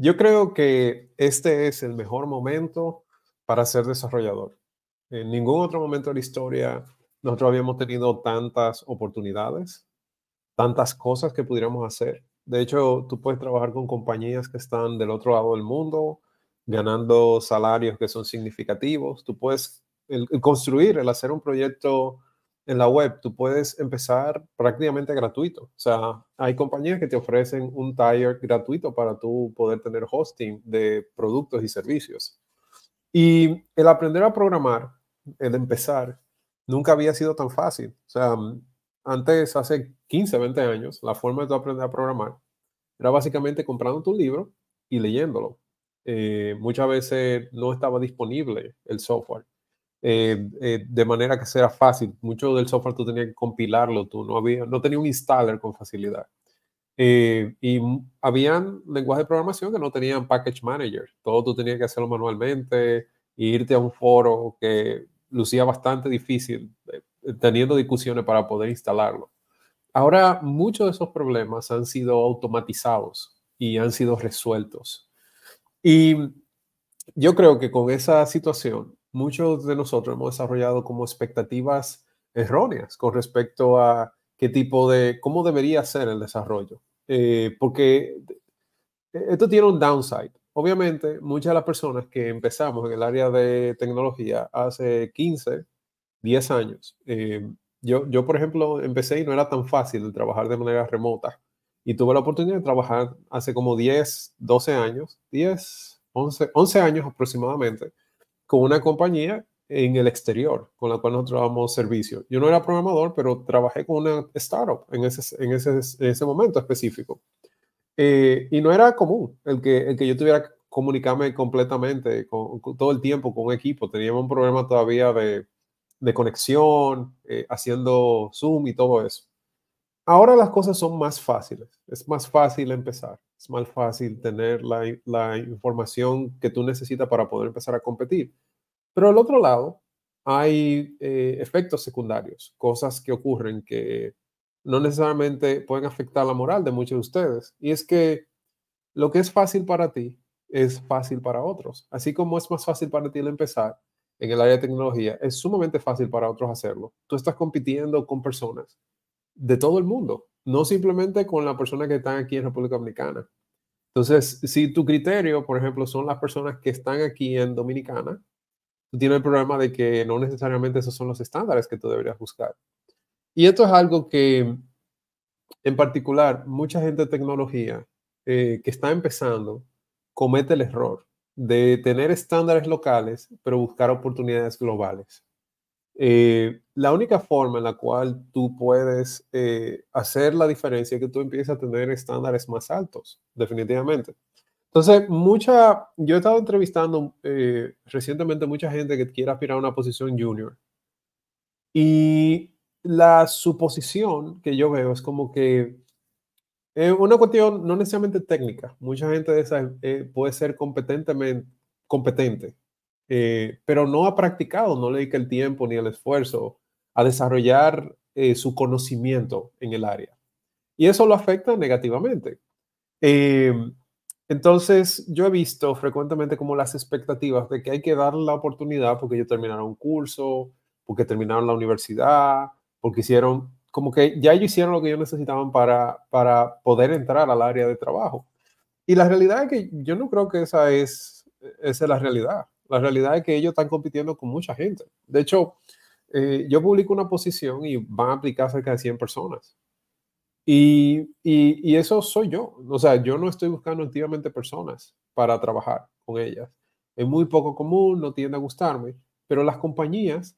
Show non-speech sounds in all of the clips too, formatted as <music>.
Yo creo que este es el mejor momento para ser desarrollador. En ningún otro momento de la historia nosotros habíamos tenido tantas oportunidades, tantas cosas que pudiéramos hacer. De hecho, tú puedes trabajar con compañías que están del otro lado del mundo, ganando salarios que son significativos. Tú puedes construir, el hacer un proyecto en la web tú puedes empezar prácticamente gratuito. O sea, hay compañías que te ofrecen un tier gratuito para tú poder tener hosting de productos y servicios. Y el aprender a programar, el empezar, nunca había sido tan fácil. O sea, antes, hace 15, 20 años, la forma de aprender a programar era básicamente comprando tu libro y leyéndolo. Eh, muchas veces no estaba disponible el software. Eh, eh, de manera que sea fácil. Mucho del software tú tenías que compilarlo, tú no había, no tenía un installer con facilidad. Eh, y habían lenguajes de programación que no tenían package manager. Todo tú tenías que hacerlo manualmente, e irte a un foro que lucía bastante difícil, teniendo discusiones para poder instalarlo. Ahora, muchos de esos problemas han sido automatizados y han sido resueltos. Y yo creo que con esa situación muchos de nosotros hemos desarrollado como expectativas erróneas con respecto a qué tipo de, cómo debería ser el desarrollo. Eh, porque esto tiene un downside. Obviamente, muchas de las personas que empezamos en el área de tecnología hace 15, 10 años, eh, yo, yo, por ejemplo, empecé y no era tan fácil trabajar de manera remota. Y tuve la oportunidad de trabajar hace como 10, 12 años, 10, 11, 11 años aproximadamente, con una compañía en el exterior con la cual nosotros dábamos servicio. Yo no era programador, pero trabajé con una startup en ese, en ese, en ese momento específico. Eh, y no era común el que, el que yo tuviera que comunicarme completamente con, todo el tiempo con un equipo. Teníamos un problema todavía de, de conexión, eh, haciendo Zoom y todo eso. Ahora las cosas son más fáciles, es más fácil empezar, es más fácil tener la, información que tú necesitas para poder empezar a competir. Pero al otro lado, hay eh, efectos secundarios, cosas que ocurren que no necesariamente pueden afectar la moral de muchos de ustedes. Y es que lo que es fácil para ti es fácil para otros. Así como es más fácil para ti el empezar en el área de tecnología, es sumamente fácil para otros hacerlo. Tú estás compitiendo con personas de todo el mundo, no simplemente con la persona que está aquí en República Dominicana. Entonces, si tu criterio, por ejemplo, son las personas que están aquí en Dominicana, tú tienes el problema de que no necesariamente esos son los estándares que tú deberías buscar. Y esto es algo que, en particular, mucha gente de tecnología eh, que está empezando comete el error de tener estándares locales, pero buscar oportunidades globales. Eh, la única forma en la cual tú puedes eh, hacer la diferencia es que tú empieces a tener estándares más altos, definitivamente. Entonces, mucha, yo he estado entrevistando eh, recientemente mucha gente que quiere aspirar a una posición junior. Y la suposición que yo veo es como que es una cuestión no necesariamente técnica. Mucha gente de esa, puede ser competentemente, competente eh, pero no ha practicado, no le dedica el tiempo ni el esfuerzo a desarrollar eh, su conocimiento en el área. Y eso lo afecta negativamente. Eh, entonces, yo he visto frecuentemente como las expectativas de que hay que darle la oportunidad porque ellos terminaron un curso, porque terminaron la universidad, porque hicieron, como que ya ellos hicieron lo que ellos necesitaban para, para poder entrar al área de trabajo. Y la realidad es que yo no creo que esa es, esa es la realidad. La realidad es que ellos están compitiendo con mucha gente. De hecho, eh, yo publico una posición y van a aplicar cerca de 100 personas. Y, eso soy yo. O sea, yo no estoy buscando activamente personas para trabajar con ellas. Es muy poco común, no tiende a gustarme, pero las compañías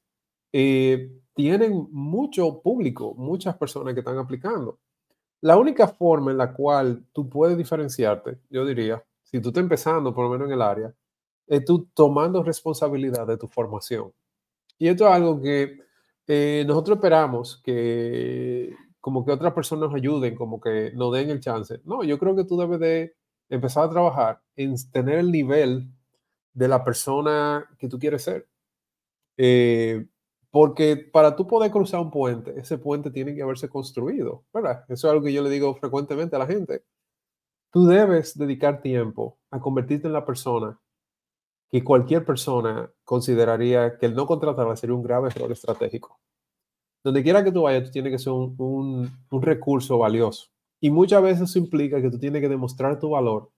eh, tienen mucho público, muchas personas que están aplicando. La única forma en la cual tú puedes diferenciarte, yo diría, si tú estás empezando por lo menos en el área, eh, tú tomando responsabilidad de tu formación. Y esto es algo que eh, nosotros esperamos que como que otras personas nos ayuden, como que nos den el chance. No, yo creo que tú debes de empezar a trabajar en tener el nivel de la persona que tú quieres ser. Eh, porque para tú poder cruzar un puente, ese puente tiene que haberse construido, ¿verdad? Eso es algo que yo le digo frecuentemente a la gente. Tú debes dedicar tiempo a convertirte en la persona que cualquier persona consideraría que el no contratarla sería un grave error estratégico. Donde quiera que tú vayas, tú tienes que ser un, recurso valioso. Y muchas veces eso implica que tú tienes que demostrar tu valor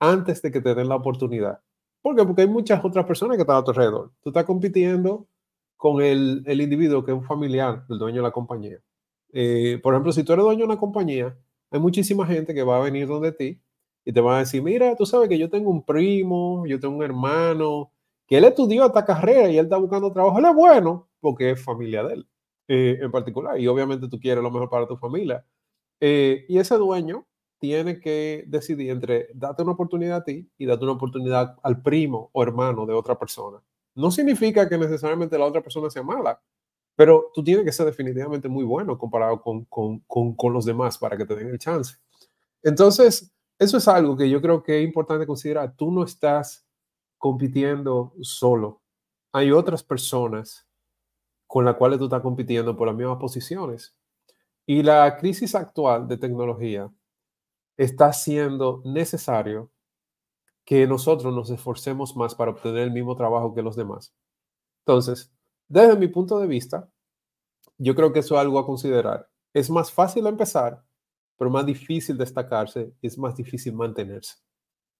antes de que te den la oportunidad. ¿Por qué? Porque hay muchas otras personas que están a tu alrededor. Tú estás compitiendo con el, individuo que es un familiar el dueño de la compañía. Eh, por ejemplo, si tú eres dueño de una compañía, hay muchísima gente que va a venir donde ti y te van a decir, mira, tú sabes que yo tengo un primo, yo tengo un hermano, que él estudió esta carrera y él está buscando trabajo, él es bueno porque es familia de él eh, en particular y obviamente tú quieres lo mejor para tu familia. Eh, y ese dueño tiene que decidir entre date una oportunidad a ti y date una oportunidad al primo o hermano de otra persona. No significa que necesariamente la otra persona sea mala, pero tú tienes que ser definitivamente muy bueno comparado con, con los demás para que te den el chance. Entonces, eso es algo que yo creo que es importante considerar. Tú no estás compitiendo solo. Hay otras personas con las cuales tú estás compitiendo por las mismas posiciones. Y la crisis actual de tecnología está siendo necesario que nosotros nos esforcemos más para obtener el mismo trabajo que los demás. Entonces, desde mi punto de vista, yo creo que eso es algo a considerar. Es más fácil empezar pero más difícil destacarse, es más difícil mantenerse.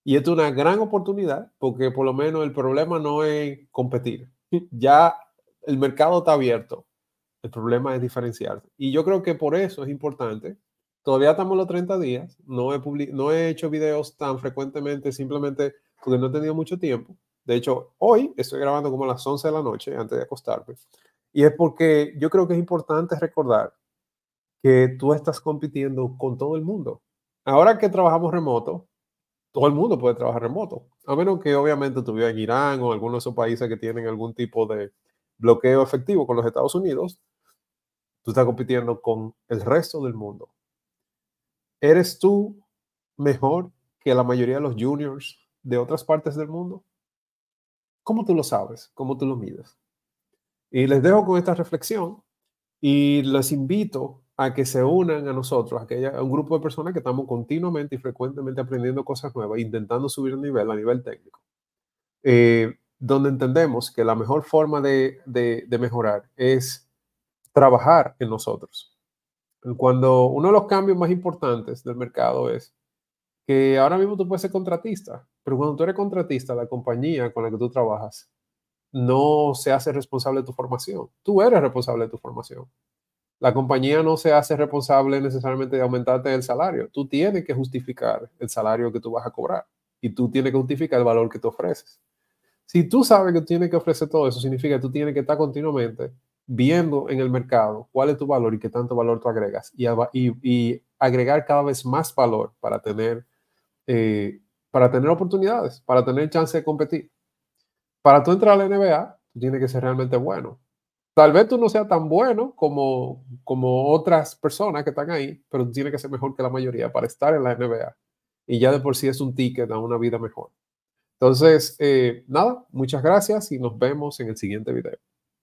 Y esto es una gran oportunidad porque por lo menos el problema no es competir. <laughs> Ya el mercado está abierto. El problema es diferenciarse. Y yo creo que por eso es importante. Todavía estamos los 30 días. No he, no he hecho videos tan frecuentemente simplemente porque no he tenido mucho tiempo. De hecho, hoy estoy grabando como a las 11 de la noche antes de acostarme. Y es porque yo creo que es importante recordar que tú estás compitiendo con todo el mundo. Ahora que trabajamos remoto, todo el mundo puede trabajar remoto, a menos que obviamente tú vivas en Irán o alguno de esos países que tienen algún tipo de bloqueo efectivo con los Estados Unidos, tú estás compitiendo con el resto del mundo. ¿Eres tú mejor que la mayoría de los juniors de otras partes del mundo? ¿Cómo tú lo sabes? ¿Cómo tú lo mides? Y les dejo con esta reflexión y les invito a que se unan a nosotros, a, un grupo de personas que estamos continuamente y frecuentemente aprendiendo cosas nuevas, intentando subir el nivel a nivel técnico, eh, donde entendemos que la mejor forma de, de mejorar es trabajar en nosotros. Cuando uno de los cambios más importantes del mercado es que ahora mismo tú puedes ser contratista, pero cuando tú eres contratista, la compañía con la que tú trabajas no se hace responsable de tu formación. Tú eres responsable de tu formación. La compañía no se hace responsable necesariamente de aumentarte el salario. Tú tienes que justificar el salario que tú vas a cobrar y tú tienes que justificar el valor que te ofreces. Si tú sabes que tienes que ofrecer todo eso, significa que tú tienes que estar continuamente viendo en el mercado cuál es tu valor y qué tanto valor tú agregas y, agregar cada vez más valor para tener, eh, para tener oportunidades, para tener chance de competir. Para tú entrar a la NBA, tú tienes que ser realmente bueno. Tal vez tú no seas tan bueno como, como otras personas que están ahí, pero tiene tienes que ser mejor que la mayoría para estar en la NBA. Y ya de por sí es un ticket a una vida mejor. Entonces, eh, nada, muchas gracias y nos vemos en el siguiente video.